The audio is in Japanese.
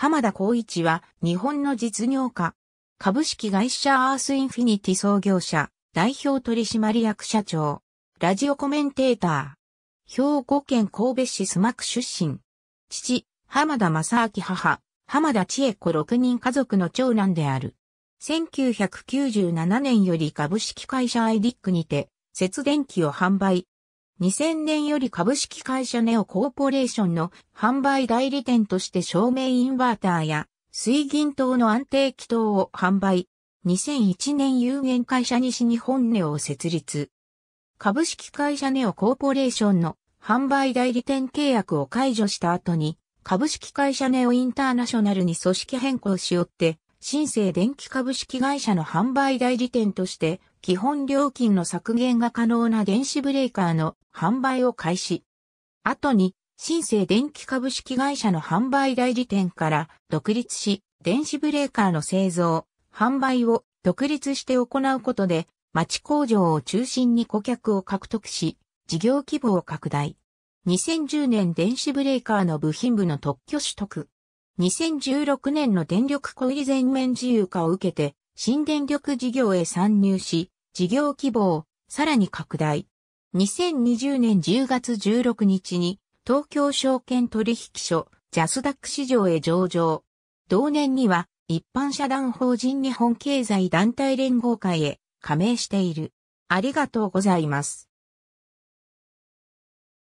浜田光一は日本の実業家。株式会社アースインフィニティ創業者、代表取締役社長。ラジオコメンテーター。兵庫県神戸市須磨区出身。父、浜田正明母、浜田千恵子6人家族の長男である。1997年より株式会社アイディックにて、節電機を販売、2000年より株式会社ネオコーポレーションの販売代理店として照明インバーターや水銀灯の安定気灯を販売。2001年有限会社西日本ネオを設立。株式会社ネオコーポレーションの販売代理店契約を解除した後に、株式会社ネオインターナショナルに組織変更しよって、新生電気株式会社の販売代理店として、基本料金の削減が可能な電子ブレーカーの販売を開始。後に、新生電気株式会社の販売代理店から独立し、電子ブレーカーの製造、販売を独立して行うことで、町工場を中心に顧客を獲得し、事業規模を拡大。2010年電子ブレーカーの部品部の特許取得。2016年の電力小売全面自由化を受けて、新電力事業へ参入し、事業規模をさらに拡大。2020年10月16日に、東京証券取引所、ジャスダック市場へ上場。同年には、一般社団法人日本経済団体連合会へ加盟している。ありがとうございます。